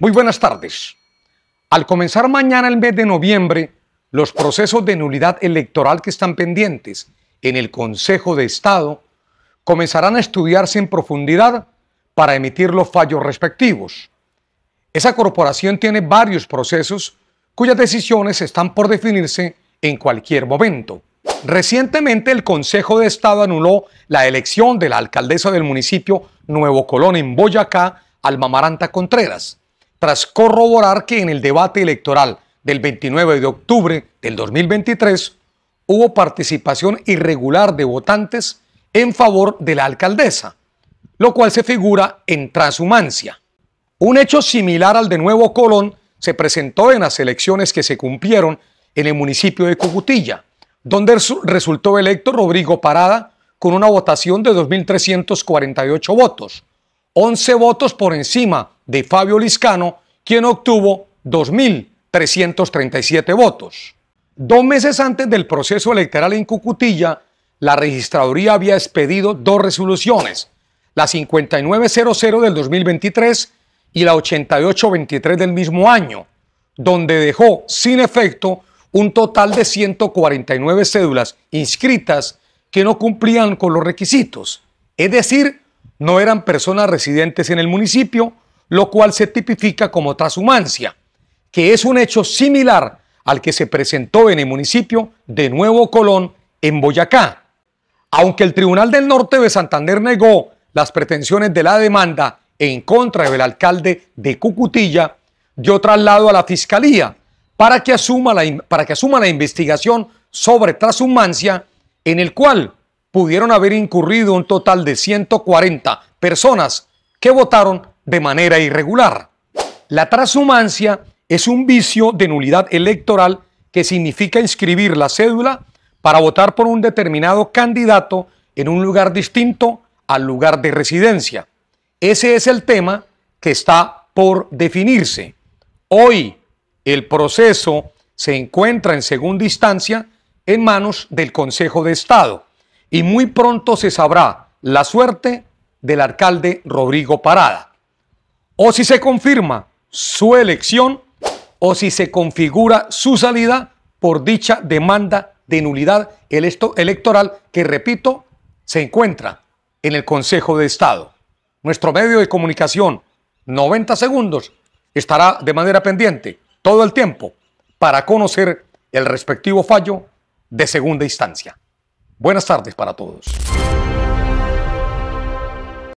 Muy buenas tardes. Al comenzar mañana el mes de noviembre, los procesos de nulidad electoral que están pendientes en el Consejo de Estado comenzarán a estudiarse en profundidad para emitir los fallos respectivos. Esa corporación tiene varios procesos cuyas decisiones están por definirse en cualquier momento. Recientemente el Consejo de Estado anuló la elección de la alcaldesa del municipio Nuevo Colón en Boyacá, Almamaranta Contreras, tras corroborar que en el debate electoral del 29 de octubre del 2023 hubo participación irregular de votantes en favor de la alcaldesa, lo cual se figura en transhumancia. Un hecho similar al de Nuevo Colón se presentó en las elecciones que se cumplieron en el municipio de Cucutilla, donde resultó electo Rodrigo Parada con una votación de 2.348 votos, 11 votos por encima de Fabio Liscano, quien obtuvo 2.337 votos. Dos meses antes del proceso electoral en Cucutilla, la registraduría había expedido dos resoluciones, la 5900 del 2023 y la 8823 del mismo año, donde dejó sin efecto un total de 149 cédulas inscritas que no cumplían con los requisitos, es decir, no eran personas residentes en el municipio, lo cual se tipifica como trashumancia, que es un hecho similar al que se presentó en el municipio de Nuevo Colón, en Boyacá. Aunque el Tribunal del Norte de Santander negó las pretensiones de la demanda en contra del alcalde de Cucutilla, dio traslado a la Fiscalía para que asuma la, para que asuma la investigación sobre Trashumancia, en el cual pudieron haber incurrido un total de 140 personas que votaron de manera irregular. La transhumancia es un vicio de nulidad electoral que significa inscribir la cédula para votar por un determinado candidato en un lugar distinto al lugar de residencia. Ese es el tema que está por definirse. Hoy el proceso se encuentra en segunda instancia en manos del Consejo de Estado y muy pronto se sabrá la suerte del alcalde Rodrigo Parada. O si se confirma su elección o si se configura su salida por dicha demanda de nulidad electoral que, repito, se encuentra en el Consejo de Estado. Nuestro medio de comunicación, 90 segundos, estará de manera pendiente todo el tiempo para conocer el respectivo fallo de segunda instancia. Buenas tardes para todos.